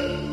Thank you.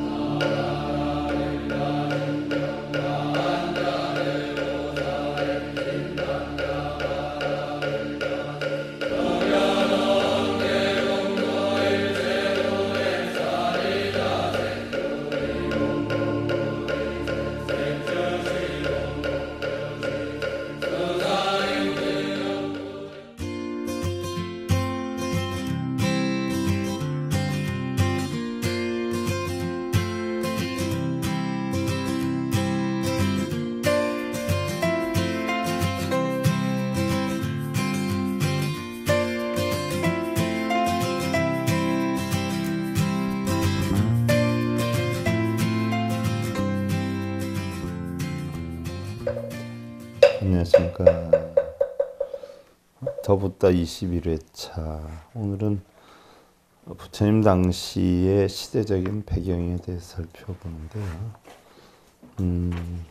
묵다 21회차 오늘은 부처님 당시의 시대적인 배경에 대해 살펴보는데요. 음,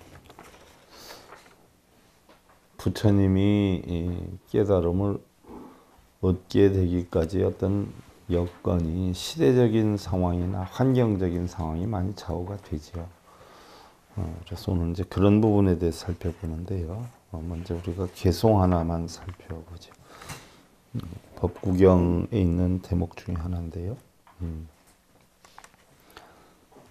부처님이 깨달음을 얻게 되기까지 어떤 여건이 시대적인 상황이나 환경적인 상황이 많이 좌우가 되지 어, 그래서 오늘 이제 그런 부분에 대해 살펴보는데요. 어, 먼저 우리가 개송 하나만 살펴보죠. 법구경에 있는 대목 중에 하나인데요. 음.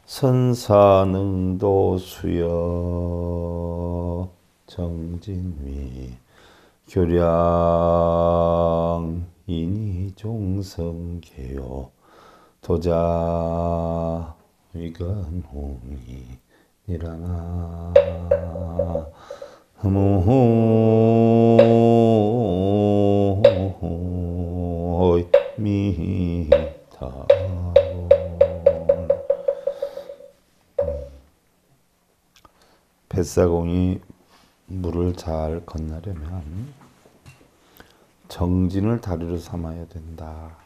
선사능도 수여 정진위 교량이 종성개요 도자 위간홍이 일어나 흐무흐 뱃사공이 물을 잘 건너려면 정진을 다리로 삼아야 된다.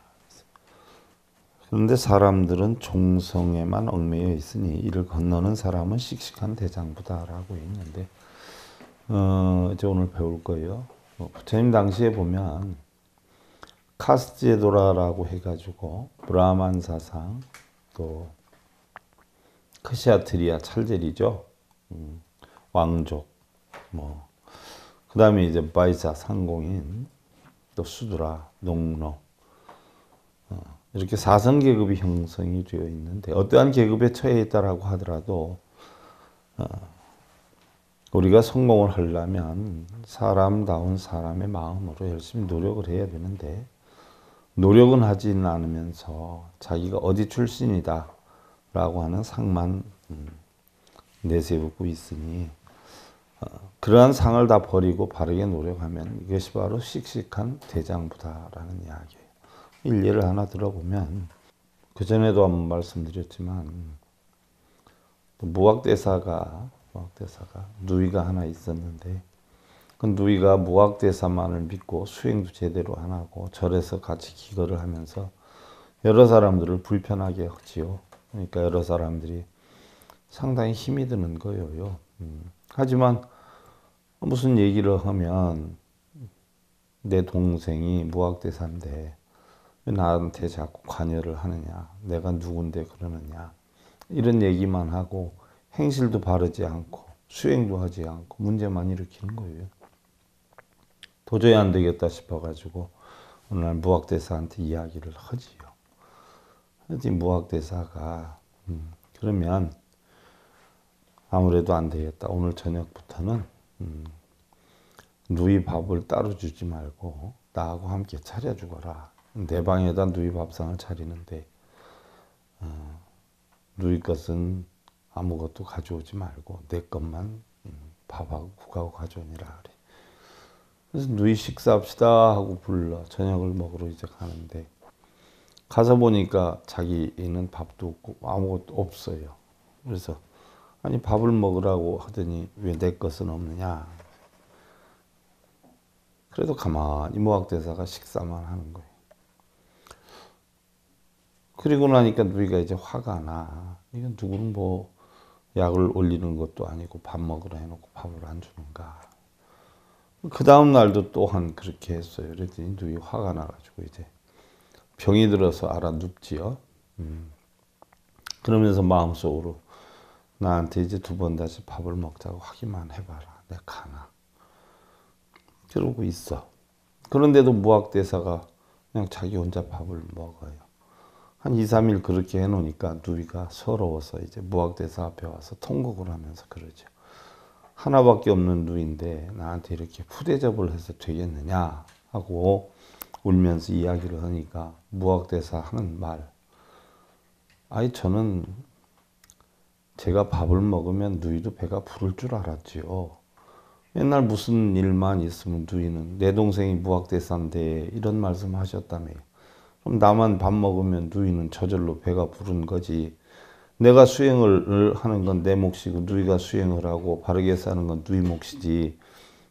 그런데 사람들은 종성에만 얽매여 있으니 이를 건너는 사람은 씩씩한 대장부다라고 있는데 어, 이제 오늘 배울 거예요. 어, 부처님 당시에 보면 카스제도라라고 해가지고 브라만 사상 또 크시아트리아 찰제리죠. 음. 왕족, 뭐, 그 다음에 이제 바이사, 상공인, 또 수두라, 농로, 어, 이렇게 사성 계급이 형성이 되어 있는데, 어떠한 계급에 처해 있다라고 하더라도, 어, 우리가 성공을 하려면 사람다운 사람의 마음으로 열심히 노력을 해야 되는데, 노력은 하지 않으면서 자기가 어디 출신이다 라고 하는 상만 음, 내세우고 있으니 그러한 상을 다 버리고 바르게 노력하면 이것이 바로 씩씩한 대장부다라는 이야기예요. 일례를 하나 들어보면 그 전에도 한번 말씀드렸지만 무학대사가 무학대사가 누이가 하나 있었는데 그 누이가 무학대사만을 믿고 수행도 제대로 안 하고 절에서 같이 기거를 하면서 여러 사람들을 불편하게 했지요. 그러니까 여러 사람들이 상당히 힘이 드는 거예요. 음. 하지만 무슨 얘기를 하면 내 동생이 무학대사인데 왜 나한테 자꾸 관여를 하느냐 내가 누군데 그러느냐 이런 얘기만 하고 행실도 바르지 않고 수행도 하지 않고 문제만 일으키는 거예요. 도저히 안 되겠다 싶어가지고 오늘날 무학대사한테 이야기를 하지요. 그래 무학대사가 음, 그러면 아무래도 안 되겠다. 오늘 저녁부터는 음, 누이 밥을 따로 주지 말고 나하고 함께 차려주거라. 내 방에다 누이 밥상을 차리는데 어, 누이 것은 아무것도 가져오지 말고 내 것만 음, 밥하고 국하고 가져오니라 그래. 그래서 누이 식사합시다 하고 불러 저녁을 먹으러 이제 가는데 가서 보니까 자기는 밥도 없고 아무것도 없어요. 그래서 아니 밥을 먹으라고 하더니 왜 내 것은 없느냐. 그래도 가만히 모학대사가 식사만 하는 거예요. 그리고 나니까 누이가 이제 화가 나. 이건 누구는 뭐 약을 올리는 것도 아니고 밥 먹으라 해놓고 밥을 안 주는가. 그 다음 날도 또한 그렇게 했어요. 그랬더니 누이 화가 나가지고 이제 병이 들어서 알아 눕지요. 음. 그러면서 마음속으로 나한테 이제 두 번 다시 밥을 먹자고 하기만 해봐라. 내가 가나. 그러고 있어. 그런데도 무학대사가 그냥 자기 혼자 밥을 먹어요. 한 2, 3일 그렇게 해놓으니까 누이가 서러워서 이제 무학대사 앞에 와서 통곡을 하면서 그러죠. 하나밖에 없는 누인데 나한테 이렇게 후대접을 해서 되겠느냐 하고 울면서 이야기를 하니까 무학대사 하는 말. 아이, 저는 제가 밥을 먹으면 누이도 배가 부를 줄 알았지요. 맨날 무슨 일만 있으면 누이는 내 동생이 무학대사인데 이런 말씀 하셨다며 그럼 나만 밥 먹으면 누이는 저절로 배가 부른 거지. 내가 수행을 하는 건 내 몫이고 누이가 수행을 하고 바르게 사는 건 누이 몫이지.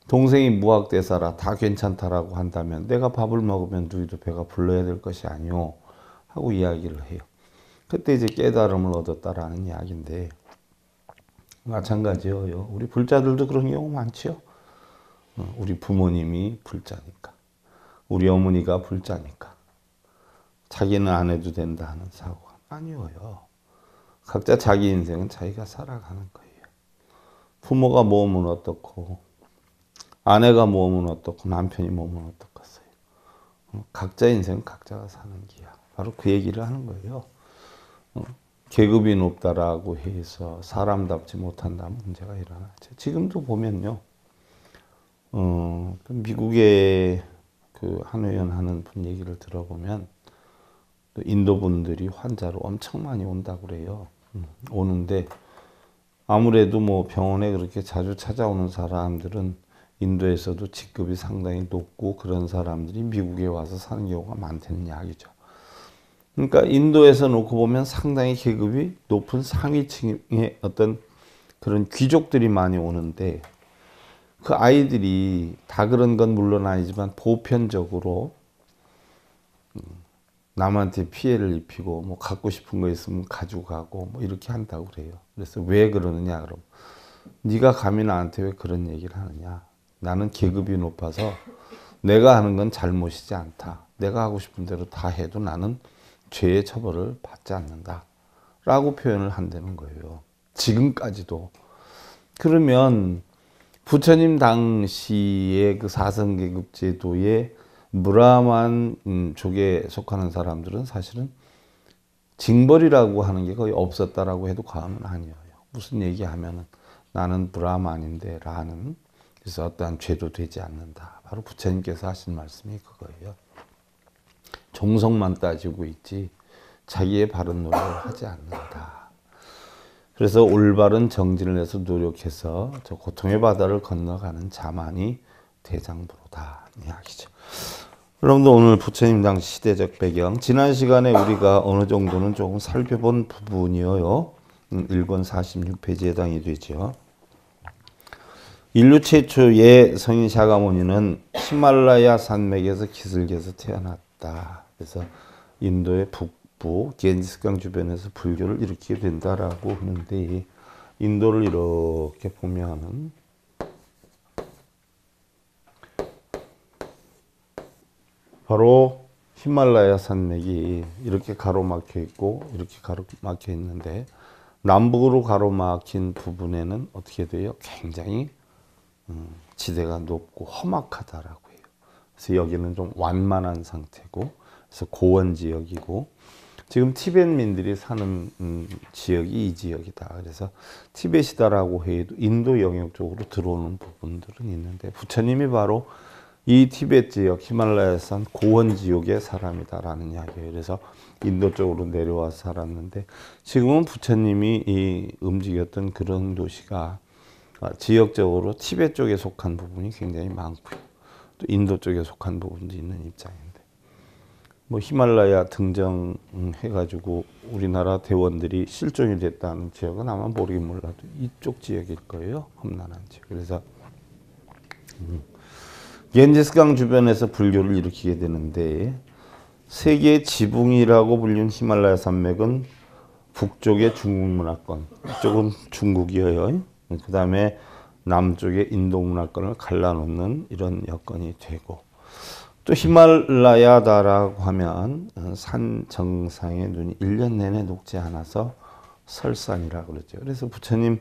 동생이 무학대사라 다 괜찮다라고 한다면 내가 밥을 먹으면 누이도 배가 불러야 될 것이 아니오 하고 이야기를 해요. 그때 이제 깨달음을 얻었다라는 이야기인데 마찬가지예요. 우리 불자들도 그런 경우 많지요. 어, 우리 부모님이 불자니까, 우리 어머니가 불자니까 자기는 안 해도 된다 는 사고가 아니에요. 각자 자기 인생은 자기가 살아가는 거예요. 부모가 모으 어떻고, 아내가 모으 어떻고, 남편이 모으 어떻겠어요. 어, 각자 인생은 각자가 사는 기야. 바로 그 얘기를 하는 거예요. 어, 계급이 높다라고 해서 사람답지 못한다 문제가 일어나죠. 지금도 보면요. 어, 그 미국의 그 한의원 하는 분 얘기를 들어보면 인도 분들이 환자로 엄청 많이 온다 그래요. 음, 오는데 아무래도 뭐 병원에 그렇게 자주 찾아오는 사람들은 인도에서도 직급이 상당히 높고 그런 사람들이 미국에 와서 사는 경우가 많다는 이야기죠. 그러니까 인도에서 놓고 보면 상당히 계급이 높은 상위층의 어떤 그런 귀족들이 많이 오는데 그 아이들이 다 그런 건 물론 아니지만 보편적으로 음, 남한테 피해를 입히고 뭐 갖고 싶은 거 있으면 가지고 가고 뭐 이렇게 한다고 그래요. 그래서 왜 그러느냐 그럼 네가 감히 나한테 왜 그런 얘기를 하느냐? 나는 계급이 높아서 내가 하는 건 잘못이지 않다. 내가 하고 싶은 대로 다 해도 나는 죄의 처벌을 받지 않는다. 라고 표현을 한다는 거예요. 지금까지도. 그러면 부처님 당시의 그 사성계급 제도의 무라만 족에 음, 속하는 사람들은 사실은 징벌이라고 하는 게 거의 없었다라고 해도 과언은 아니에요. 무슨 얘기하면은 나는 브라만인데 라는 그래서 어떠한 죄도 되지 않는다. 바로 부처님께서 하신 말씀이 그거예요. 정성만 따지고 있지 자기의 바른 노력을 하지 않는다. 그래서 올바른 정진을 해서 노력해서 저 고통의 바다를 건너가는 자만이 대장부로다 이야기죠. 여러분들 오늘 부처님 당 시대적 배경 지난 시간에 우리가 어느 정도는 조금 살펴본 부분이어요. 1권 음, 46페이지에 해당이 되죠. 인류 최초의 성인 샤가모니는 히말라야 산맥에서 기슭에서 태어났다. 그래서 인도의 북부 겐지스강 주변에서 불교를 일으키게 된다라고 하는데 인도를 이렇게 보면은 바로 히말라야 산맥이 이렇게 가로막혀 있고 이렇게 가로막혀 있는데 남북으로 가로막힌 부분에는 어떻게 돼요? 굉장히 음, 지대가 높고 험악하다라고 해요. 그래서 여기는 좀 완만한 상태고 그래서 고원 지역이고 지금 티벳민들이 사는 음, 지역이 이 지역이다. 그래서 티벳이다라고 해도 인도 영역 쪽으로 들어오는 부분들은 있는데 부처님이 바로 이 티벳 지역 히말라야산 고원 지역의 사람이다라는 이야기예요. 그래서 인도 쪽으로 내려와서 살았는데 지금은 부처님이 이 움직였던 그런 도시가 아, 지역적으로 티벳 쪽에 속한 부분이 굉장히 많고요. 또 인도 쪽에 속한 부분도 있는 입장입니다. 뭐 히말라야 등장 해가지고 우리나라 대원들이 실종이 됐다는 지역은 아마 모르긴 몰라도 이쪽 지역일 거예요. 험난한 지역. 그래서 음, 겐지스강 주변에서 불교를 일으키게 되는데 세계 지붕이라고 불리는 히말라야 산맥은 북쪽의 중국 문화권, 이쪽은 중국이에요. 그 다음에 남쪽의 인도 문화권을 갈라놓는 이런 여건이 되고 또 히말라야다라고 하면 어, 산 정상의 눈이 1년 내내 녹지 않아서 설산이라고 그러죠. 그래서 부처님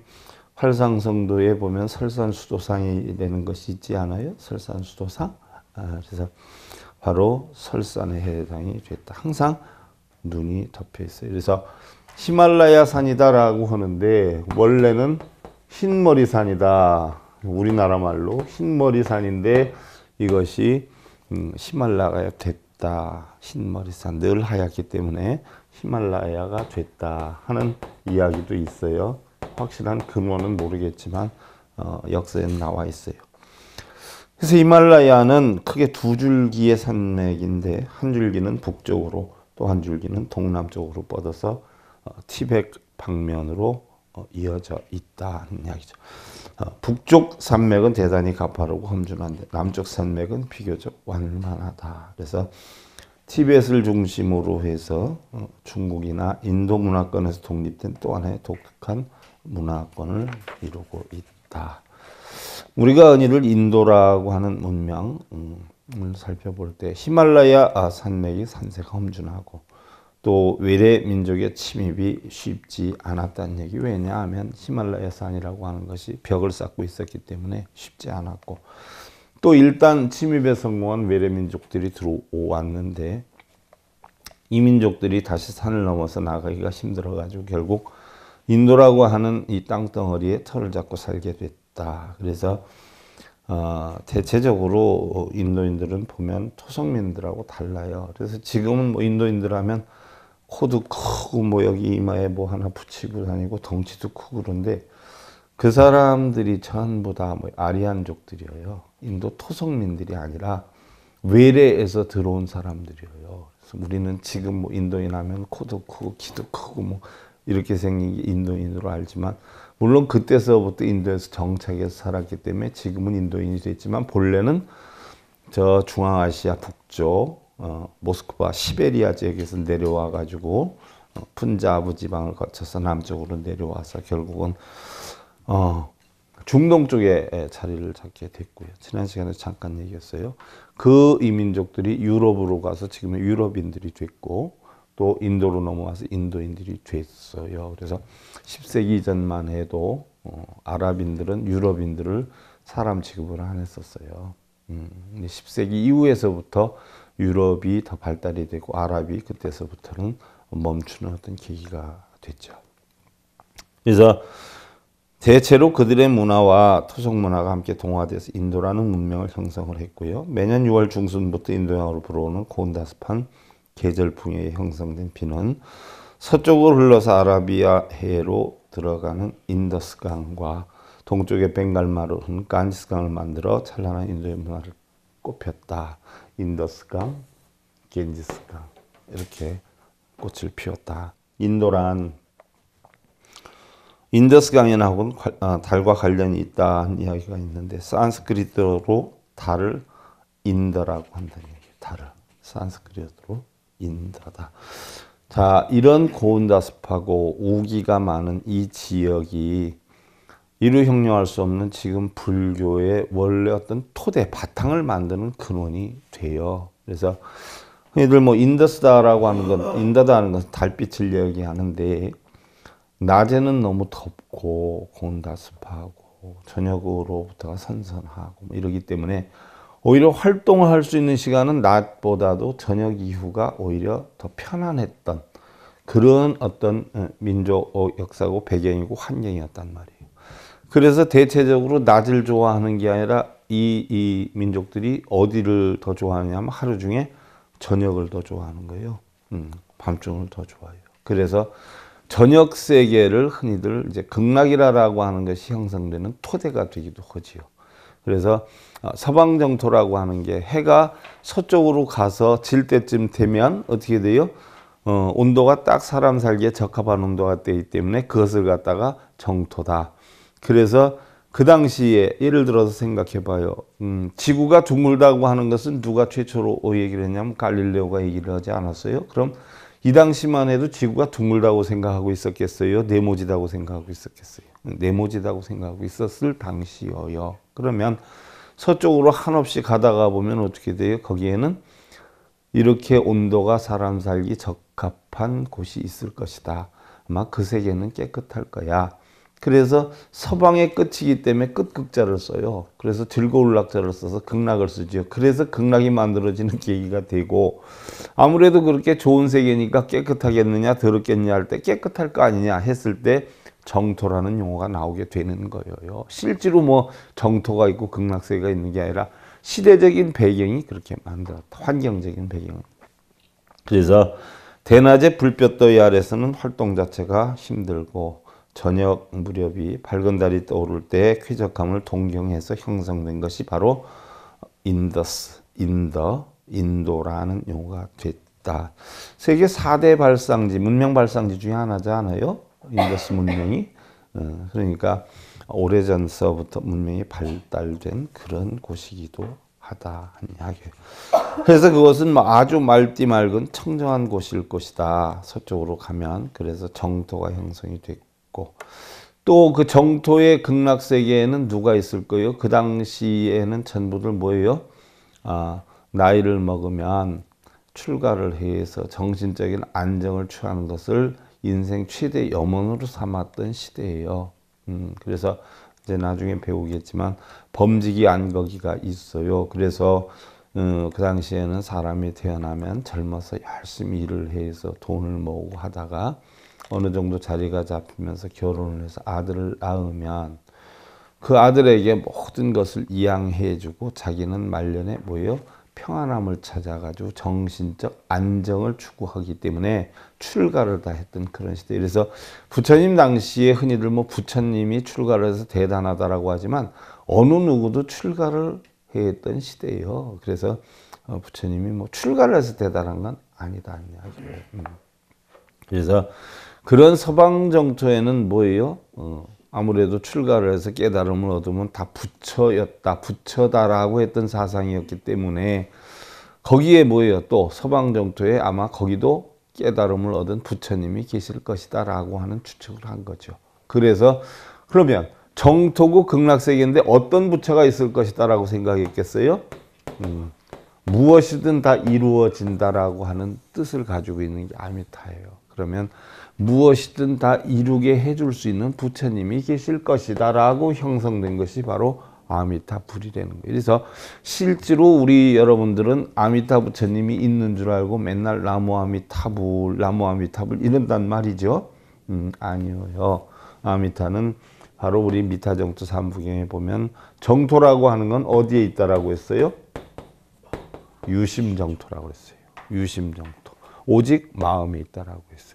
활상성도에 보면 설산 수도상이 되는 것이 있지 않아요? 설산 수도상? 아, 그래서 바로 설산에 해당이 됐다. 항상 눈이 덮여 있어요. 그래서 히말라야 산이다라고 하는데 원래는 흰머리 산이다. 우리나라 말로 흰머리 산인데 이것이 음, 히말라야 됐다. 흰머리산 늘 하얗기 때문에 히말라야가 됐다 하는 이야기도 있어요. 확실한 근원은 모르겠지만 어, 역사에는 나와 있어요. 그래서 히말라야는 크게 두 줄기의 산맥인데 한 줄기는 북쪽으로 또 한 줄기는 동남쪽으로 뻗어서 어, 티벳 방면으로 어, 이어져 있다는 이야기죠. 어, 북쪽 산맥은 대단히 가파르고 험준한데 남쪽 산맥은 비교적 완만하다. 그래서 티벳을 중심으로 해서 어, 중국이나 인도 문화권에서 독립된 또 하나의 독특한 문화권을 이루고 있다. 우리가 은희를 인도라고 하는 문명을 살펴볼 때 히말라야 아, 산맥이 산세가 험준하고 또 외래 민족의 침입이 쉽지 않았다는 얘기. 왜냐하면 히말라야 산이라고 하는 것이 벽을 쌓고 있었기 때문에 쉽지 않았고 또 일단 침입에 성공한 외래 민족들이 들어왔는데 이 민족들이 다시 산을 넘어서 나가기가 힘들어 가지고 결국 인도라고 하는 이 땅덩어리에 털을 잡고 살게 됐다. 그래서 어, 대체적으로 인도인들은 보면 토성민들하고 달라요. 그래서 지금은 뭐 인도인들 하면 코도 크고 뭐 여기 이마에 뭐 하나 붙이고 다니고 덩치도 크고 그런데 그 사람들이 전부 다 뭐 아리안족들이에요. 인도 토속민들이 아니라 외래에서 들어온 사람들이에요. 그래서 우리는 지금 뭐 인도인 하면 코도 크고 키도 크고 뭐 이렇게 생긴 게 인도인으로 알지만 물론 그때서부터 인도에서 정착해서 살았기 때문에 지금은 인도인이 됐지만 본래는 저 중앙아시아 북쪽 어, 모스크바 시베리아 지역에서 내려와 가지고 어, 푼자부 지방을 거쳐서 남쪽으로 내려와서 결국은 어, 중동 쪽에 자리를 잡게 됐고요. 지난 시간에 잠깐 얘기했어요. 그 이민족들이 유럽으로 가서 지금은 유럽인들이 됐고 또 인도로 넘어와서 인도인들이 됐어요. 그래서 10세기 이전만 해도 어, 아랍인들은 유럽인들을 사람 취급을 안 했었어요. 음, 10세기 이후에서부터 유럽이 더 발달이 되고 아랍이 그때서부터는 멈추는 어떤 계기가 됐죠. 그래서 대체로 그들의 문화와 토속 문화가 함께 동화돼서 인도라는 문명을 형성을 했고요. 매년 6월 중순부터 인도양으로 불어오는 곤다스판 계절풍에 형성된 비는 서쪽으로 흘러서 아라비아 해로 들어가는 인더스강과 동쪽의 벵갈마르 간지스강을 만들어 찬란한 인도의 문화를 꽃폈다. 인더스강, 겐지스강 이렇게 꽃을 피웠다. 인도란 인더스강이라고는 어, 달과 관련이 있다는 이야기가 있는데 산스크리트로 달을 인더라고 한다는 얘기예요. 달을 산스크리트로 인더다. 자, 이런 고온다습하고 우기가 많은 이 지역이 이를 형용할 수 없는 지금 불교의 원래 어떤 토대 바탕을 만드는 근원이 돼요. 그래서 흔히들 뭐 인더스다라고 하는 건 인다다 는것 달빛을 이야기하는데 낮에는 너무 덥고 공다습하고 저녁으로부터가 선선하고 뭐 이러기 때문에 오히려 활동을 할 수 있는 시간은 낮보다도 저녁 이후가 오히려 더 편안했던 그런 어떤 어, 민족 어, 역사고 배경이고 환경이었단 말이에요. 그래서 대체적으로 낮을 좋아하는 게 아니라 이, 이 민족들이 어디를 더 좋아하냐면 하루 중에 저녁을 더 좋아하는 거예요. 음, 밤중을 더 좋아해요. 그래서 저녁 세계를 흔히들 이제 극락이라고 하는 것이 형성되는 토대가 되기도 하지요. 그래서 어, 서방 정토라고 하는 게 해가 서쪽으로 가서 질 때쯤 되면 어떻게 돼요? 어, 온도가 딱 사람 살기에 적합한 온도가 되기 때문에 그것을 갖다가 정토다. 그래서 그 당시에 예를 들어서 생각해 봐요. 음, 지구가 둥글다고 하는 것은 누가 최초로 얘기를 했냐면 갈릴레오가 얘기를 하지 않았어요. 그럼 이 당시만 해도 지구가 둥글다고 생각하고 있었겠어요? 네모지다고 생각하고 있었겠어요? 네모지다고 생각하고 있었을 당시여요. 그러면 서쪽으로 한없이 가다가 보면 어떻게 돼요? 거기에는 이렇게 온도가 사람 살기 적합한 곳이 있을 것이다. 아마 그 세계는 깨끗할 거야. 그래서 서방의 끝이기 때문에 끝극자를 써요. 그래서 즐거울락자를 써서 극락을 쓰지 그래서 극락이 만들어지는 계기가 되고 아무래도 그렇게 좋은 세계니까 깨끗하겠느냐 더럽겠냐 할 때 깨끗할 거 아니냐 했을 때 정토라는 용어가 나오게 되는 거예요. 실제로 뭐 정토가 있고 극락세가 있는 게 아니라 시대적인 배경이 그렇게 만들었다. 환경적인 배경. 그래서 대낮에 불볕더위 아래서는 활동 자체가 힘들고 저녁 무렵이 밝은 달이 떠오를 때 쾌적함을 동경해서 형성된 것이 바로 인더스, 인더, 인도라는 용어가 됐다. 세계 4대 발상지, 문명 발상지 중에 하나잖아요. 인더스 문명이. 어, 그러니까 오래전서부터 문명이 발달된 그런 곳이기도 하다 하게. 그래서 그것은 뭐 아주 맑디 맑은 청정한 곳일 것이다. 서쪽으로 가면 그래서 정토가 형성이 됐고 있고 또그 정토의 극락 세계에는 누가 있을 까요그 당시에는 전부들 뭐예요? 아, 나이를 먹으면 출가를 해서 정신적인 안정을 취하는 것을 인생 최대 염원으로 삼았던 시대예요. 음, 그래서 이제 나중에 배우겠지만 범직이 안거기가 있어요. 그래서 음, 그 당시에는 사람이 태어나면 젊어서 열심히 일을 해서 돈을 모으고 하다가 어느 정도 자리가 잡히면서 결혼을 해서 아들을 낳으면 그 아들에게 모든 것을 이양해주고 자기는 말년에 모여 평안함을 찾아가지고 정신적 안정을 추구하기 때문에 출가를 다 했던 그런 시대. 그래서 부처님 당시에 흔히들 뭐 부처님이 출가를 해서 대단하다라고 하지만 어느 누구도 출가를 했던 시대예요. 그래서 어, 부처님이 뭐 출가를 해서 대단한 건 아니다. 아니야. 음. 그래서 그런 서방 정토에는 뭐예요? 어, 아무래도 출가를 해서 깨달음을 얻으면 다 부처였다, 부처다라고 했던 사상이었기 때문에 거기에 뭐예요? 또 서방 정토에 아마 거기도 깨달음을 얻은 부처님이 계실 것이다라고 하는 추측을 한 거죠. 그래서 그러면 정토고 극락세계인데 어떤 부처가 있을 것이다라고 생각했겠어요? 음, 무엇이든 다 이루어진다라고 하는 뜻을 가지고 있는 게 아미타예요. 그러면 무엇이든 다 이루게 해줄 수 있는 부처님이 계실 것이다 라고 형성된 것이 바로 아미타불이라는 거예요. 그래서 실제로 우리 여러분들은 아미타 부처님이 있는 줄 알고 맨날 나무아미타불, 나무아미타불 이런단 말이죠. 음, 아니요 아미타는 바로 우리 미타정토 삼부경에 보면 정토라고 하는 건 어디에 있다라고 했어요? 유심정토라고 했어요. 유심정토. 오직 마음에 있다라고 했어요.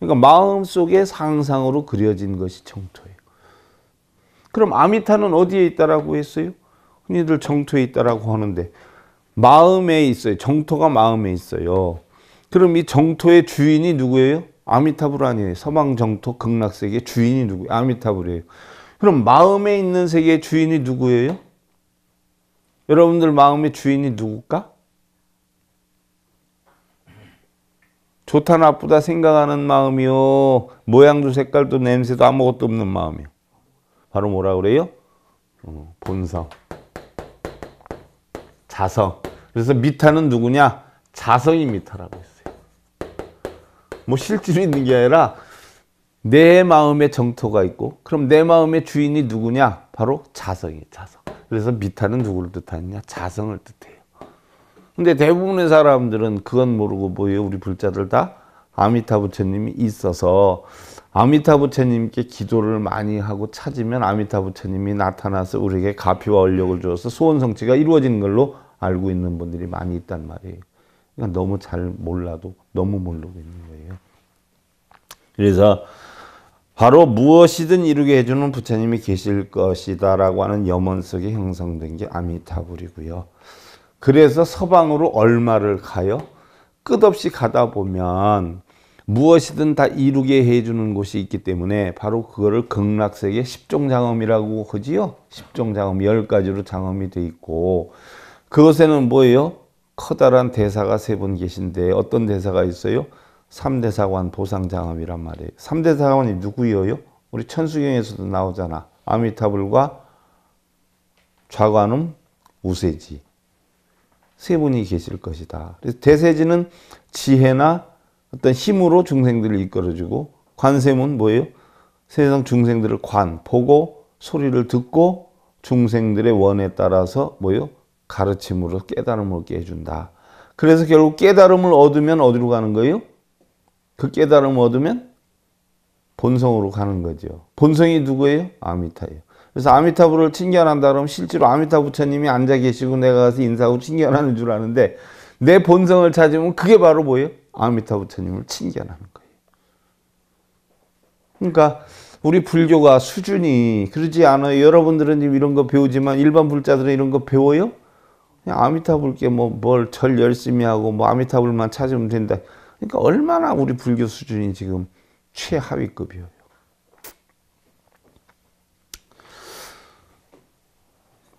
그러니까 마음속에 상상으로 그려진 것이 정토예요. 그럼 아미타는 어디에 있다라고 했어요? 흔히들 정토에 있다라고 하는데 마음에 있어요. 정토가 마음에 있어요. 그럼 이 정토의 주인이 누구예요? 아미타불 아니에요. 서방 정토 극락세계 주인이 누구예요? 아미타불이에요. 그럼 마음에 있는 세계의 주인이 누구예요? 여러분들 마음의 주인이 누굴까? 좋다 나쁘다 생각하는 마음이요. 모양도 색깔도 냄새도 아무것도 없는 마음이요. 바로 뭐라 그래요? 어, 본성. 자성. 그래서 미타는 누구냐? 자성이 미타라고 했어요. 뭐 실제로 있는 게 아니라 내 마음의 정토가 있고 그럼 내 마음의 주인이 누구냐? 바로 자성이에요. 자성. 그래서 미타는 누구를 뜻하느냐? 자성을 뜻해요. 근데 대부분의 사람들은 그건 모르고 뭐예요? 우리 불자들 다 아미타 부처님이 있어서 아미타 부처님께 기도를 많이 하고 찾으면 아미타 부처님이 나타나서 우리에게 가피와 원력을 주어서 소원 성취가 이루어진 걸로 알고 있는 분들이 많이 있단 말이에요. 그러니까 너무 잘 몰라도 너무 모르고 있는 거예요. 그래서 바로 무엇이든 이루게 해주는 부처님이 계실 것이다라고 하는 염원 속에 형성된 게 아미타불이고요. 그래서 서방으로 얼마를 가요? 끝없이 가다 보면 무엇이든 다 이루게 해주는 곳이 있기 때문에 바로 그거를 극락세계 10종 장엄이라고 하지요. 십종 장엄 열가지로 장엄이 돼 있고 그것에는 뭐예요? 커다란 대사가 세 분 계신데 어떤 대사가 있어요? 삼대사관 보상장엄이란 말이에요. 삼대사관이 누구예요? 우리 천수경에서도 나오잖아. 아미타불과 좌관음, 우세지. 세 분이 계실 것이다. 그래서 대세지는 지혜나 어떤 힘으로 중생들을 이끌어주고 관세문 뭐예요? 세상 중생들을 관, 보고 소리를 듣고 중생들의 원에 따라서 뭐요? 가르침으로 깨달음을 얻게 해준다. 그래서 결국 깨달음을 얻으면 어디로 가는 거예요? 그 깨달음을 얻으면 본성으로 가는 거죠. 본성이 누구예요? 아미타예요. 그래서 아미타부를 칭견한다 그러면 실제로 아미타 부처님이 앉아 계시고 내가 가서 인사하고 칭견하는 줄 아는데 내 본성을 찾으면 그게 바로 뭐예요? 아미타 부처님을 칭견하는 거예요. 그러니까 우리 불교가 수준이 그러지 않아요. 여러분들은 지금 이런 거 배우지만 일반 불자들은 이런 거 배워요? 그냥 아미타불께 뭐 뭘 절 열심히 하고 뭐 아미타불만 찾으면 된다. 그러니까 얼마나 우리 불교 수준이 지금 최하위급이에요.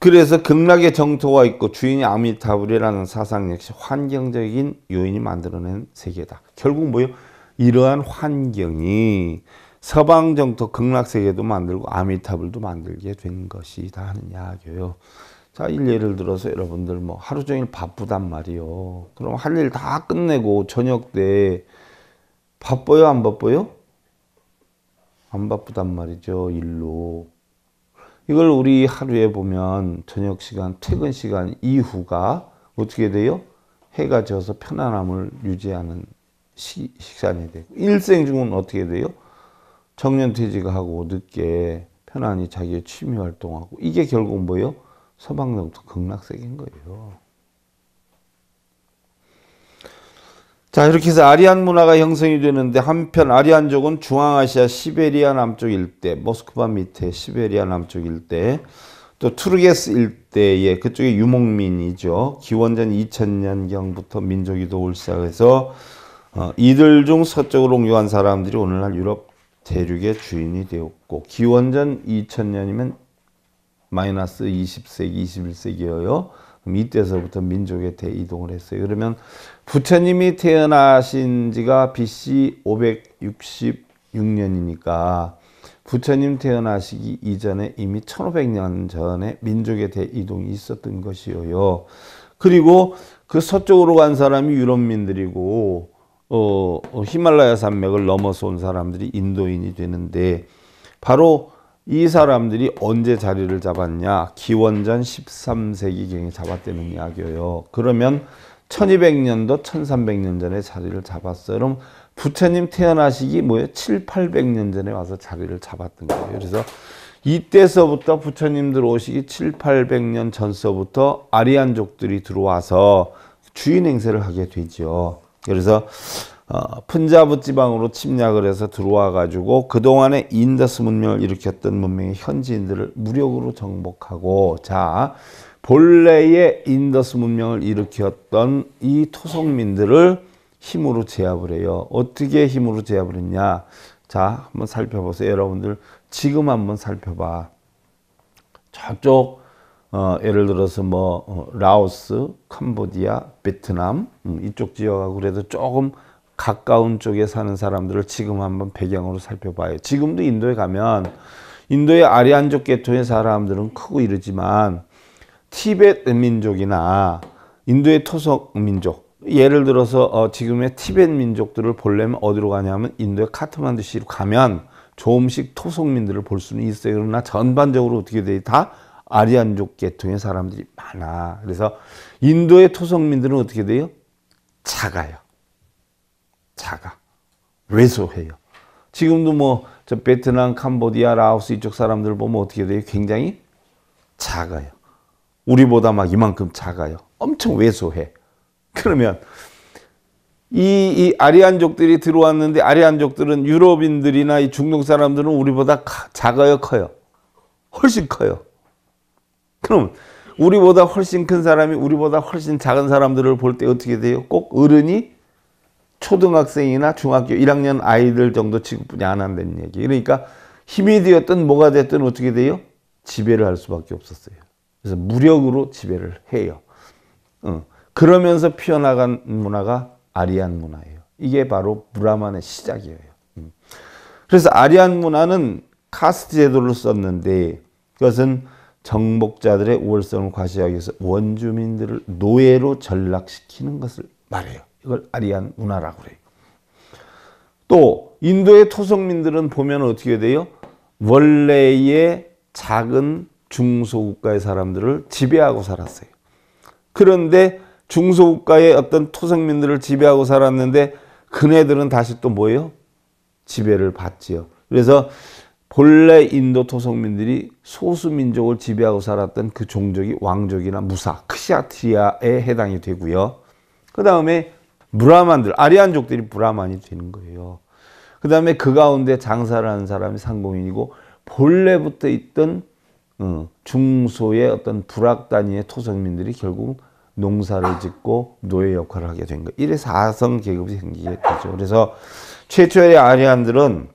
그래서 극락의 정토가 있고 주인이 아미타불이라는 사상 역시 환경적인 요인이 만들어낸 세계다. 결국 뭐요? 예 이러한 환경이 서방 정토 극락 세계도 만들고 아미타불도 만들게 된 것이다 하는 이야기예요. 자, 예를 들어서 여러분들 뭐 하루 종일 바쁘단 말이요. 그럼 할 일 다 끝내고 저녁 때 바빠요, 안 바빠요? 안 바쁘단 말이죠, 일로. 이걸 우리 하루에 보면 저녁 시간, 퇴근 시간 이후가 어떻게 돼요? 해가 져서 편안함을 유지하는 시, 식산이 되고 일생 중은 어떻게 돼요? 정년퇴직하고 늦게 편안히 자기의 취미 활동하고 이게 결국 뭐예요? 서방농토 극락색인 거예요. 자 이렇게 해서 아리안 문화가 형성이 되는데 한편 아리안족은 중앙아시아 시베리아 남쪽 일대 모스크바 밑에 시베리아 남쪽 일대 또 투르게스 일대의 그쪽에 유목민이죠 기원전 2000년경부터 민족 이 도울 시작해서 어, 이들 중 서쪽으로 옮겨간 사람들이 오늘날 유럽 대륙의 주인이 되었고 기원전 2000년이면 마이너스 20세기 2 1세기여요 이때서부터 민족의 대이동을 했어요. 그러면 부처님이 태어나신 지가 BC 566년이니까 부처님 태어나시기 이전에 이미 1500년 전에 민족의 대이동이 있었던 것이요. 그리고 그 서쪽으로 간 사람이 유럽민들이고 어, 어, 히말라야 산맥을 넘어서 온 사람들이 인도인이 되는데 바로 이 사람들이 언제 자리를 잡았냐? 기원전 13세기경에 잡았다는 이야기예요. 그러면 1200년도 1300년 전에 자리를 잡았어요. 그럼 부처님 태어나시기 뭐예요? 7, 800년 전에 와서 자리를 잡았던 거예요. 그래서 이때서부터 부처님들 오시기 7, 800년 전서부터 아리안족들이 들어와서 주인 행세를 하게 되죠. 그래서 어, 푼자부 지방으로 침략을 해서 들어와 가지고 그동안에 인더스 문명을 일으켰던 문명의 현지인들을 무력으로 정복하고 자 본래의 인더스 문명을 일으켰던 이 토속민들을 힘으로 제압을 해요. 어떻게 힘으로 제압을 했냐. 자 한번 살펴보세요. 여러분들 지금 한번 살펴봐. 저쪽 어, 예를 들어서 뭐 어, 라오스, 캄보디아, 베트남 음, 이쪽 지역하고 그래도 조금 가까운 쪽에 사는 사람들을 지금 한번 배경으로 살펴봐요. 지금도 인도에 가면 인도의 아리안족 계통의 사람들은 크고 이르지만 티벳 민족이나 인도의 토속 민족 예를 들어서 어, 지금의 티벳 민족들을 보려면 어디로 가냐면 인도의 카트만두시로 가면 조금씩 토속민들을 볼 수는 있어요. 그러나 전반적으로 어떻게 돼? 다 아리안족 계통의 사람들이 많아. 그래서 인도의 토속민들은 어떻게 돼요? 작아요. 작아. 왜소해요. 지금도 뭐 저 베트남, 캄보디아, 라오스 이쪽 사람들 보면 어떻게 돼요? 굉장히 작아요. 우리보다 막 이만큼 작아요. 엄청 왜소해. 그러면 이, 이 아리안족들이 들어왔는데 아리안족들은 유럽인들이나 이 중동 사람들은 우리보다 작아요, 커요. 훨씬 커요. 그럼 우리보다 훨씬 큰 사람이 우리보다 훨씬 작은 사람들을 볼 때 어떻게 돼요? 꼭 어른이 초등학생이나 중학교 1학년 아이들 정도 지급뿐이안 한다는 얘기. 그러니까 힘이 되었든 뭐가 됐든 어떻게 돼요? 지배를 할 수밖에 없었어요. 그래서 무력으로 지배를 해요. 응. 그러면서 피어나간 문화가 아리안 문화예요. 이게 바로 브라만의 시작이에요. 그래서 아리안 문화는 카스트 제도를 썼는데 그것은 정복자들의 우월성을 과시하기 위해서 원주민들을 노예로 전락시키는 것을 말해요. 이걸 아리안 문화라고 그래요. 또 인도의 토성민들은 보면 어떻게 돼요? 원래의 작은 중소국가의 사람들을 지배하고 살았어요. 그런데 중소국가의 어떤 토성민들을 지배하고 살았는데 그네들은 다시 또 뭐예요? 지배를 받지요. 그래서 본래 인도 토성민들이 소수민족을 지배하고 살았던 그 종족이 왕족이나 무사, 크시아티아에 해당이 되고요. 그 다음에 브라만들, 아리안족들이 브라만이 되는 거예요. 그 다음에 그 가운데 장사를 하는 사람이 상공인이고 본래부터 있던 어, 중소의 어떤 불악 단위의 토성민들이 결국 농사를 짓고 노예 역할을 하게 된 거예요. 이래서 아성 계급이 생기게 되죠. 그래서 최초의 아리안들은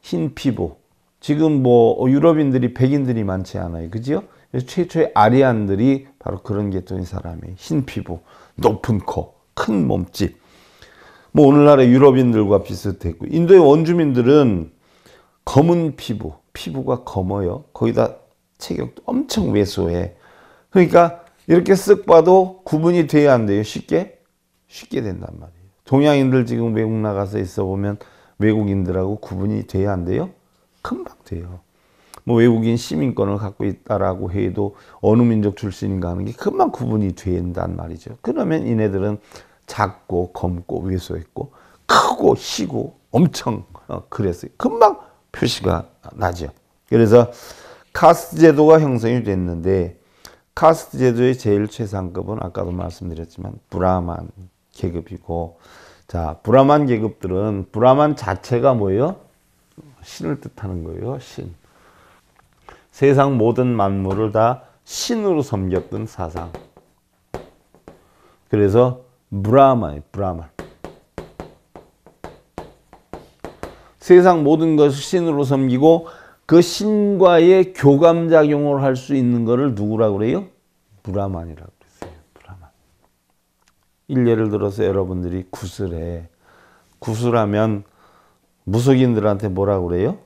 흰 피부. 지금 뭐 유럽인들이 백인들이 많지 않아요. 그지 그래서 최초의 아리안들이 바로 그런 계통의 사람이에요. 흰 피부, 높은 코, 큰 몸집. 뭐 오늘날의 유럽인들과 비슷했고 인도의 원주민들은 검은 피부, 피부가 검어요. 거기다 체격도 엄청 왜소해. 그러니까 이렇게 쓱 봐도 구분이 돼야 안 돼요. 쉽게 쉽게 된단 말이에요. 동양인들 지금 외국 나가서 있어 보면 외국인들하고 구분이 돼야 안 돼요? 금방 돼요. 뭐 외국인 시민권을 갖고 있다라고 해도 어느 민족 출신인가 하는 게 금방 구분이 된단 말이죠. 그러면 이네들은 작고 검고 왜소했고 크고 희고 엄청 어, 그랬어요. 금방 표시가 나죠. 그래서 카스트 제도가 형성이 됐는데 카스트 제도의 제일 최상급은 아까도 말씀드렸지만 브라만 계급이고 자 브라만 계급들은 브라만 자체가 뭐예요? 신을 뜻하는 거예요. 신. 세상 모든 만물을 다 신으로 섬겼던 사상. 그래서 브라마의 브라만. 세상 모든 것을 신으로 섬기고 그 신과의 교감작용을 할 수 있는 것을 누구라 그래요? 브라만이라고 그랬어요. 브라만. 일 예를 들어서 여러분들이 구슬해. 구슬하면 무속인들한테 뭐라고 그래요?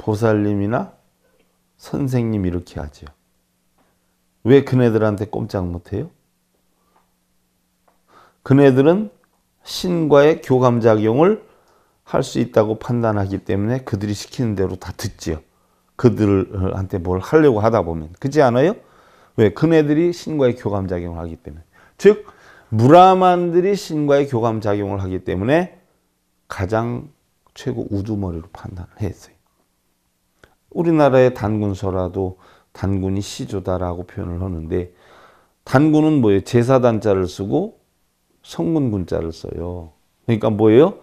보살님이나 선생님 이렇게 하지왜 그네들한테 꼼짝 못해요? 그네들은 신과의 교감작용을 할 수 있다고 판단하기 때문에 그들이 시키는 대로 다 듣지요. 그들한테 뭘 하려고 하다 보면. 그렇지 않아요? 왜? 그네들이 신과의 교감작용을 하기 때문에. 즉, 무라만들이 신과의 교감작용을 하기 때문에 가장 최고 우두머리로 판단을 했어요. 우리나라의 단군서라도 단군이 시조다라고 표현을 하는데 단군은 뭐예요? 제사단자를 쓰고 성군군자를 써요. 그러니까 뭐예요?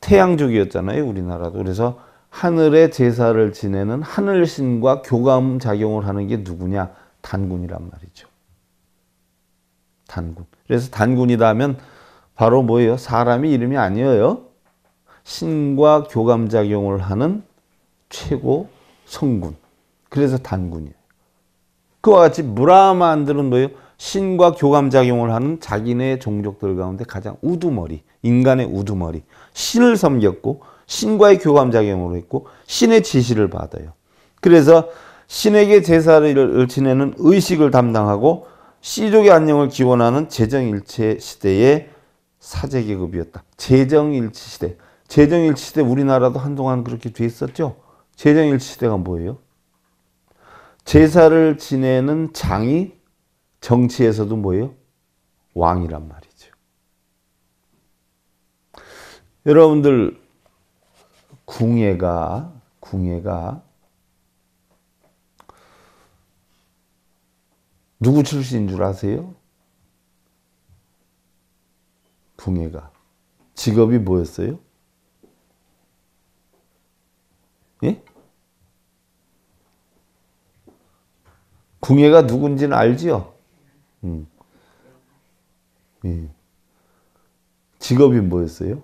태양족이었잖아요. 우리나라도. 그래서 하늘에 제사를 지내는 하늘신과 교감 작용을 하는 게 누구냐? 단군이란 말이죠. 단군. 그래서 단군이다 하면 바로 뭐예요? 사람이 이름이 아니에요. 신과 교감 작용을 하는 최고 성군. 그래서 단군이에요. 그와 같이 무라만들은 뭐예요? 신과 교감작용을 하는 자기네 종족들 가운데 가장 우두머리, 인간의 우두머리. 신을 섬겼고 신과의 교감작용으로 했고 신의 지시를 받아요. 그래서 신에게 제사를 지내는 의식을 담당하고 씨족의 안녕을 기원하는 재정일체 시대의 사제계급이었다. 재정일치 시대. 재정일치 시대 우리나라도 한동안 그렇게 돼 있었죠. 제정일치시대가 뭐예요? 제사를 지내는 장이 정치에서도 뭐예요? 왕이란 말이죠. 여러분들 궁예가 궁예가 누구 출신인 줄 아세요? 궁예가 직업이 뭐였어요? 궁예가 누군지는 알지요? 음. 예. 직업이 뭐였어요?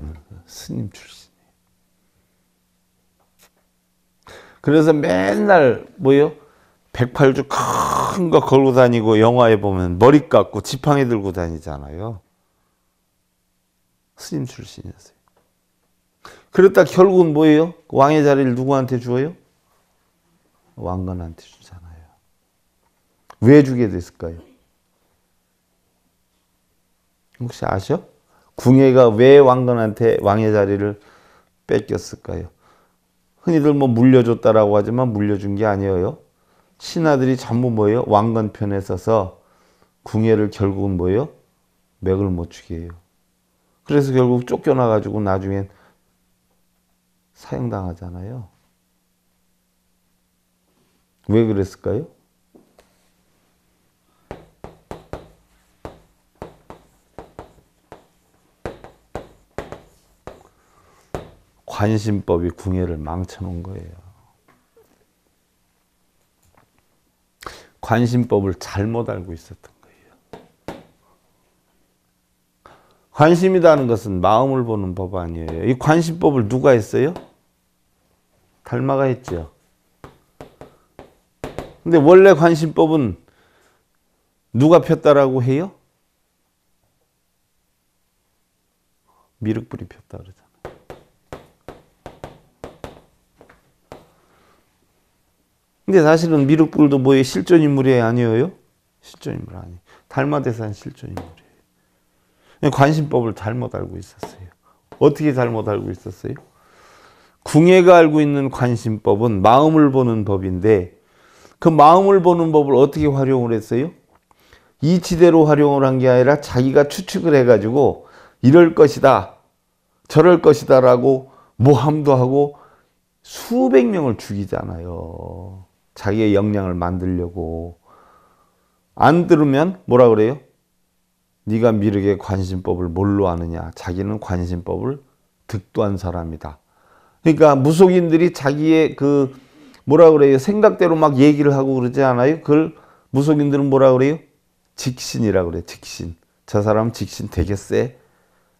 음, 스님 출신. 그래서 맨날 뭐요? 108주 큰 거 걸고 다니고 영화에 보면 머리 깎고 지팡이 들고 다니잖아요. 스님 출신이었어요. 그랬다 결국은 뭐예요? 왕의 자리를 누구한테 주어요? 왕건한테 주잖아요. 왜 주게 됐을까요? 혹시 아셔? 궁예가 왜 왕건한테 왕의 자리를 뺏겼을까요? 흔히들 뭐 물려줬다라고 하지만 물려준 게 아니에요. 신하들이 전부 뭐예요? 왕건 편에 서서 궁예를 결국은 뭐예요? 맥을 못 추게 해요. 그래서 결국 쫓겨나가지고 나중엔 사형당하잖아요. 왜 그랬을까요? 관심법이 궁예를 망쳐놓은 거예요. 관심법을 잘못 알고 있었던 거예요. 관심이라는 것은 마음을 보는 법 아니에요. 이 관심법을 누가 했어요? 달마가 했죠. 근데 원래 관심법은 누가 폈다라고 해요? 미륵불이 폈다 그러잖아 근데 사실은 미륵불도 뭐예 실존 인물이 아니에요? 실존 인물 아니. 달마대산 실존 인물이에요. 관심법을 잘못 알고 있었어요. 어떻게 잘못 알고 있었어요? 궁예가 알고 있는 관심법은 마음을 보는 법인데 그 마음을 보는 법을 어떻게 활용을 했어요? 이치대로 활용을 한 게 아니라 자기가 추측을 해가지고 이럴 것이다, 저럴 것이다 라고 모함도 하고 수백 명을 죽이잖아요. 자기의 역량을 만들려고. 안 들으면 뭐라 그래요? 네가 미륵의 관심법을 뭘로 아느냐. 자기는 관심법을 득도한 사람이다. 그러니까 무속인들이 자기의 그 뭐라 그래요? 생각대로 막 얘기를 하고 그러지 않아요? 그걸 무속인들은 뭐라 그래요? 직신이라 그래. 직신. 저 사람 직신 되게 세.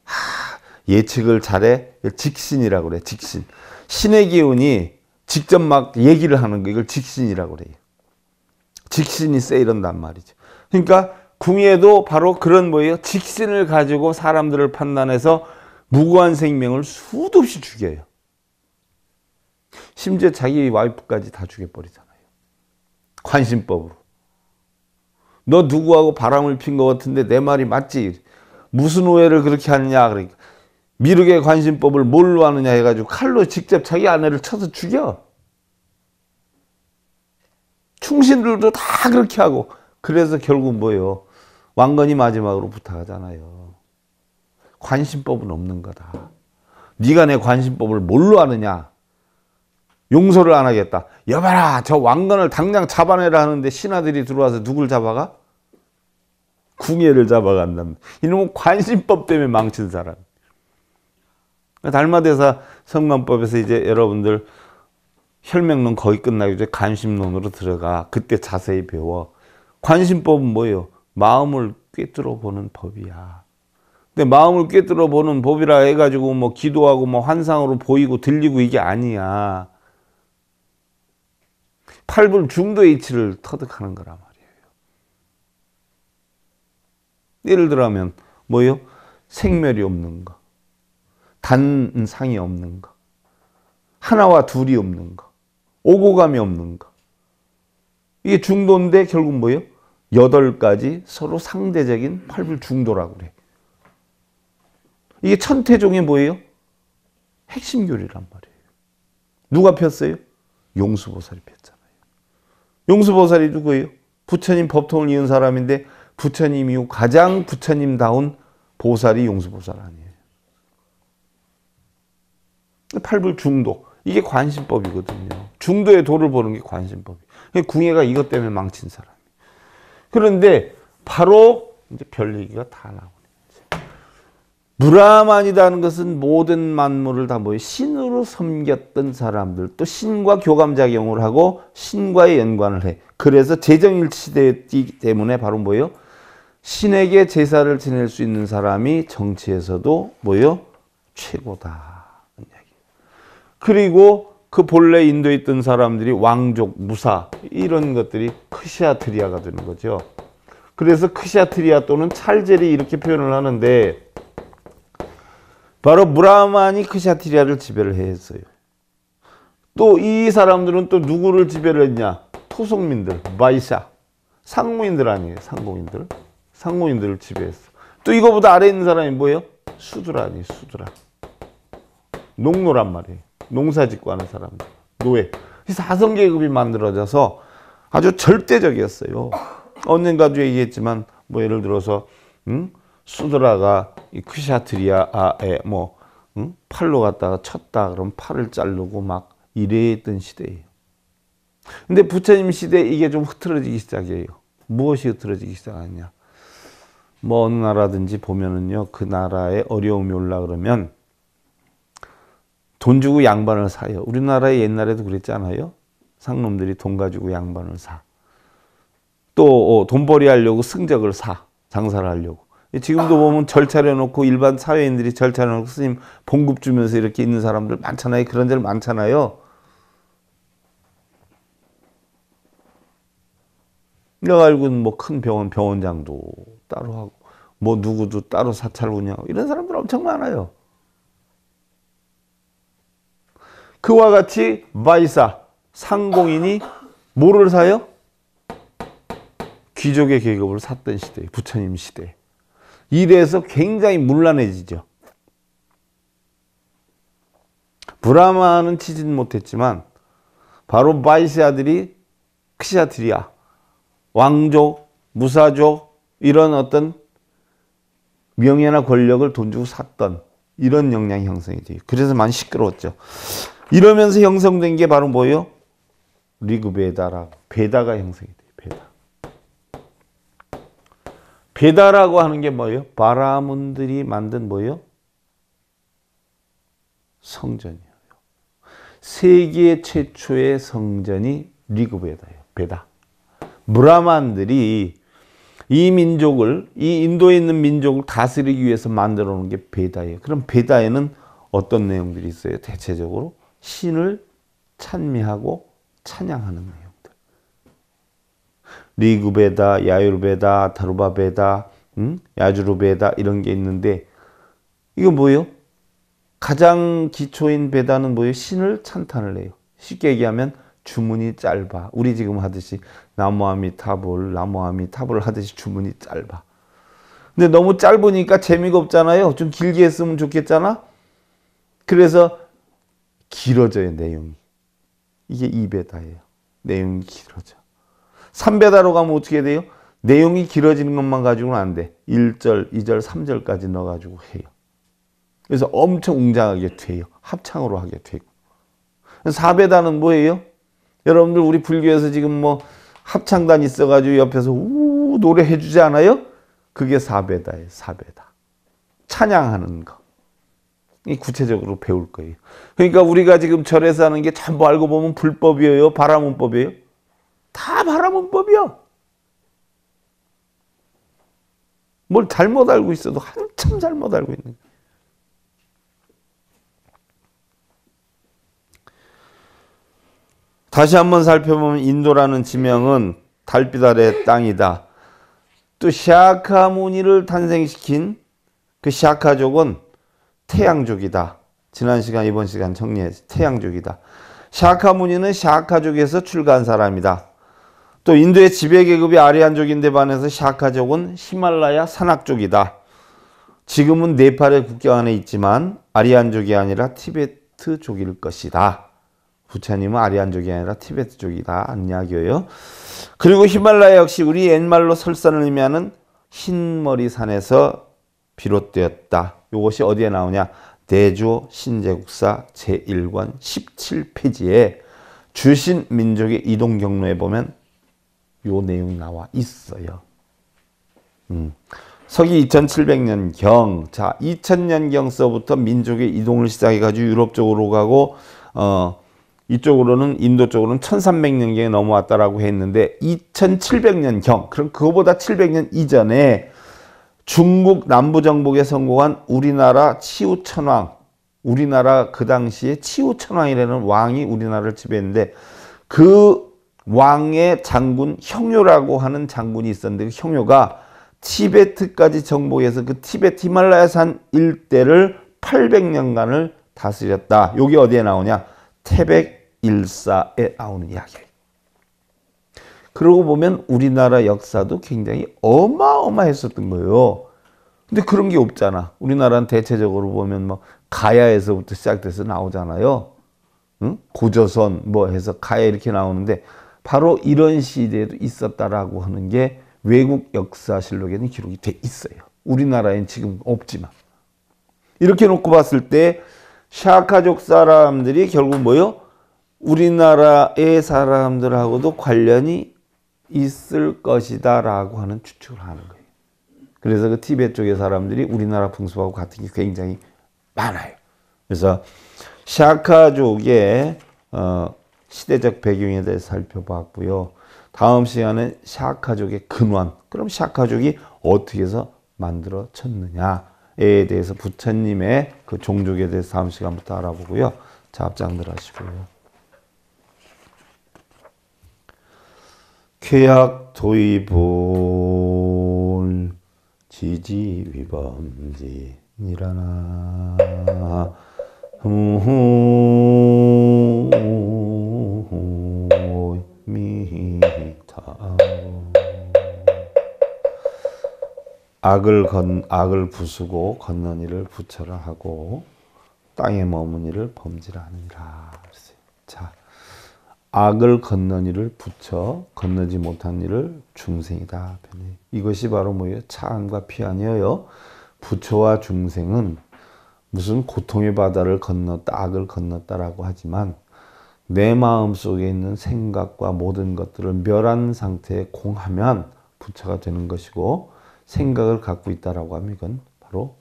하, 예측을 잘해. 직신이라 그래. 직신. 신의 기운이 직접 막 얘기를 하는 거 이걸 직신이라 그래요. 직신이 세 이런단 말이죠. 그러니까 궁예도 바로 그런 뭐예요? 직신을 가지고 사람들을 판단해서 무고한 생명을 수도 없이 죽여요. 심지어 자기 와이프까지 다 죽여버리잖아요. 관심법으로. 너 누구하고 바람을 핀 것 같은데 내 말이 맞지? 무슨 오해를 그렇게 하느냐? 그러니까 미륵의 관심법을 뭘로 하느냐 해가지고 칼로 직접 자기 아내를 쳐서 죽여. 충신들도 다 그렇게 하고 그래서 결국 뭐예요? 왕건이 마지막으로 부탁하잖아요. 관심법은 없는 거다. 네가 내 관심법을 뭘로 아느냐? 용서를 안 하겠다. 여봐라 저 왕건을 당장 잡아내라 하는데 신하들이 들어와서 누굴 잡아가? 궁예를 잡아간다 이놈은 관심법 때문에 망친 사람. 달마대사 성관법에서 이제 여러분들 혈맹론 거의 끝나기 전에 관심론으로 들어가 그때 자세히 배워. 관심법은 뭐예요? 마음을 꿰뚫어 보는 법이야. 근데 마음을 꿰뚫어 보는 법이라 해가지고 뭐 기도하고 뭐 환상으로 보이고 들리고 이게 아니야. 8분 중도의 이치를 터득하는 거란 말이에요. 예를 들면 뭐요? 생멸이 없는 거, 단상이 없는 거, 하나와 둘이 없는 거, 오고감이 없는 거. 이게 중도인데 결국 뭐요 여덟 가지 서로 상대적인 팔불 중도라고 그래. 이게 천태종의 뭐예요? 핵심 교리란 말이에요. 누가 폈어요? 용수보살이 폈잖 용수보살이 누구예요? 부처님 법통을 이은 사람인데 부처님 이후 가장 부처님다운 보살이 용수보살 아니에요. 팔불 중도. 이게 관심법이거든요. 중도의 도를 보는 게 관심법이. 그러니까 궁예가 이것 때문에 망친 사람이. 그런데 바로 이제 별 얘기가 다 나와. 브라만이라는 것은 모든 만물을 다 모여 신으로 섬겼던 사람들 또 신과 교감작용을 하고 신과의 연관을 해 그래서 재정일치되기 때문에 바로 뭐예요? 신에게 제사를 지낼 수 있는 사람이 정치에서도 뭐예요? 최고다 그리고 그 본래 인도에 있던 사람들이 왕족, 무사 이런 것들이 크시트리아가 되는 거죠 그래서 크시트리아 또는 찰제리 이렇게 표현을 하는데 바로 브라만이 크샤트리아를 지배를 했어요. 또 이 사람들은 또 누구를 지배를 했냐? 토속민들, 마이샤, 상무인들 아니에요. 상무인들. 상무인들을 지배했어. 또 이거보다 아래 있는 사람이 뭐예요? 수드라 아니에요. 수드라. 농노란 말이에요. 농사 짓고 하는 사람들. 노예. 사성 계급이 만들어져서 아주 절대적이었어요. 언젠가도 얘기했지만 뭐 예를 들어서 음? 수드라가 크샤트리아에 뭐 응? 팔로 갔다가 쳤다 그럼 팔을 자르고 막 이랬던 시대예요. 근데 부처님 시대 이게 좀 흐트러지기 시작해요. 무엇이 흐트러지기 시작하냐? 뭐 어느 나라든지 보면은요 그 나라에 어려움이 올라 그러면 돈 주고 양반을 사요. 우리나라에 옛날에도 그랬잖아요. 상놈들이 돈 가지고 양반을 사. 또 어, 돈벌이 하려고 승적을 사. 장사를 하려고. 예, 지금도 보면 절차를놓고 일반 사회인들이 절차를놓고 스님 봉급 주면서 이렇게 있는 사람들 많잖아요. 그런 절 많잖아요. 그래가지고 뭐큰 병원 병원장도 따로 하고 뭐 누구도 따로 사찰 운영하고 이런 사람들 엄청 많아요. 그와 같이 바이사 상공인이 뭐를 사요? 귀족의 계급을 샀던 시대, 부처님 시대. 이래서 굉장히 문란해지죠. 브라마는 치진 못했지만 바로 바이스 아들이 크시트리아 왕족, 무사족 이런 어떤 명예나 권력을 돈 주고 샀던 이런 역량이 형성이 돼요. 그래서 많이 시끄러웠죠. 이러면서 형성된 게 바로 뭐예요? 리그 베다라 베다가 형성이 돼요. 베다. 베다라고 하는 게 뭐예요? 바라문들이 만든 뭐예요? 성전이에요. 세계 최초의 성전이 리그베다예요. 베다. 브라만들이 이 민족을 이 인도에 있는 민족을 다스리기 위해서 만들어 놓은 게 베다예요. 그럼 베다에는 어떤 내용들이 있어요? 대체적으로 신을 찬미하고 찬양하는 내용. 리그베다, 야율베다 다루바베다, 음? 야주르베다 이런 게 있는데 이거 뭐예요? 가장 기초인 베다는 뭐예요? 신을 찬탄을 해요. 쉽게 얘기하면 주문이 짧아. 우리 지금 하듯이 나무아미 탑을 나무아미 탑을 하듯이 주문이 짧아. 근데 너무 짧으니까 재미가 없잖아요. 좀 길게 했으면 좋겠잖아. 그래서 길어져요 내용이. 이게 이베다예요. 내용이 길어져. 3배다로 가면 어떻게 돼요? 내용이 길어지는 것만 가지고는 안 돼. 1절, 2절, 3절까지 넣어가지고 해요. 그래서 엄청 웅장하게 돼요. 합창으로 하게 되고. 4배다는 뭐예요? 여러분들 우리 불교에서 지금 뭐 합창단 있어가지고 옆에서 우 노래해 주지 않아요? 그게 4배다예요. 4배다. 찬양하는 거. 이 구체적으로 배울 거예요. 그러니까 우리가 지금 절에서 하는 게 전부 알고 보면 불법이에요? 바라문법이에요? 다 바라문법이야. 뭘 잘못 알고 있어도 한참 잘못 알고 있는 거야. 다시 한번 살펴보면 인도라는 지명은 달빛 아래 땅이다. 또시카 무니를 탄생시킨 그시카족은 태양족이다. 지난 시간 이번 시간 정리해 태양족이다. 샤카 무니는 샤카족에서 출간 사람이다. 또 인도의 지배계급이 아리안족인데 반해서 샤카족은 히말라야 산악 족이다 지금은 네팔의 국경 안에 있지만 아리안족이 아니라 티베트족일 것이다. 부처님은 아리안족이 아니라 티베트족이다. 안냐교요. 그리고 히말라야 역시 우리 옛말로 설산을 의미하는 흰머리 산에서 비롯되었다. 이것이 어디에 나오냐? 대조 신제국사 제1권 17페이지에 주신 민족의 이동 경로에 보면 요 내용이 나와 있어요. 음. 서기 2700년경, 자, 2000년경서부터 민족의 이동을 시작해가지고 유럽 쪽으로 가고, 어, 이쪽으로는 인도 쪽으로는 1300년경에 넘어왔다라고 했는데, 2700년경, 그럼 그거보다 700년 이전에 중국 남부정복에 성공한 우리나라 치우천왕, 우리나라 그 당시에 치우천왕이라는 왕이 우리나라를 지배했는데, 그 왕의 장군 형요라고 하는 장군이 있었는데 그 형요가 티베트까지 정복해서 그 티베트 히말라야 산 일대를 800년간을 다스렸다. 여기 어디에 나오냐? 태백 일사에 나오는 이야기. 그러고 보면 우리나라 역사도 굉장히 어마어마했었던 거예요. 근데 그런 게 없잖아. 우리나라는 대체적으로 보면 막 뭐 가야에서부터 시작돼서 나오잖아요. 응? 고조선 뭐 해서 가야 이렇게 나오는데 바로 이런 시대에도 있었다라고 하는 게 외국 역사실록에는 기록이 돼 있어요. 우리나라엔 지금 없지만. 이렇게 놓고 봤을 때 샤카족 사람들이 결국 뭐요? 우리나라의 사람들하고도 관련이 있을 것이다 라고 하는 추측을 하는 거예요. 그래서 그티베 쪽의 사람들이 우리나라 풍습하고 같은 게 굉장히 많아요. 그래서 샤카족의 어, 시대적 배경에 대해 살펴봤고요. 다음 시간은 샤 가족의 근원. 그럼 샤 가족이 어떻게 해서 만들어졌느냐에 대해서 부처님의 그 종족에 대해서 다음 시간부터 알아보고요. 자, 장들 하시고요. 쾌약 도이볼 지지 위범지 일어나 후 악을 건 악을 부수고 건는 이를 부처라 하고 땅에 머문 이를 범지라 하니라. 자, 악을 건는 이를 부처, 건너지 못한 이를 중생이다. 이것이 바로 뭐예요? 차안과 피안이에요. 부처와 중생은 무슨 고통의 바다를 건넜다, 악을 건넜다라고 하지만 내 마음 속에 있는 생각과 모든 것들을 멸한 상태에 공하면 부처가 되는 것이고 생각을 갖고 있다라고 하면 이건 바로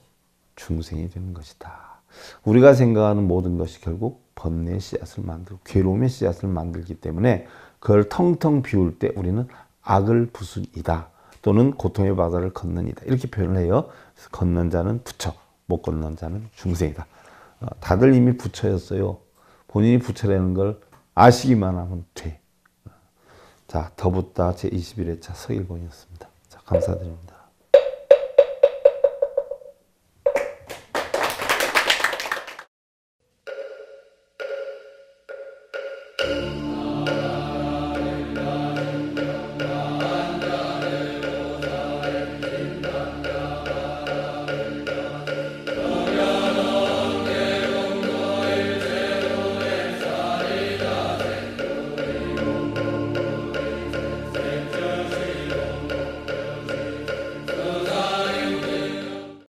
중생이 되는 것이다. 우리가 생각하는 모든 것이 결국 번뇌의 씨앗을 만들고 괴로움의 씨앗을 만들기 때문에 그걸 텅텅 비울 때 우리는 악을 부순이다. 또는 고통의 바다를 걷는 이다. 이렇게 표현을 해요. 걷는 자는 부처, 못 걷는 자는 중생이다. 어, 다들 이미 부처였어요. 본인이 부처라는 걸 아시기만 하면 돼. 어, 자, 더붓다 제21회차 서일본이었습니다. 자, 감사드립니다.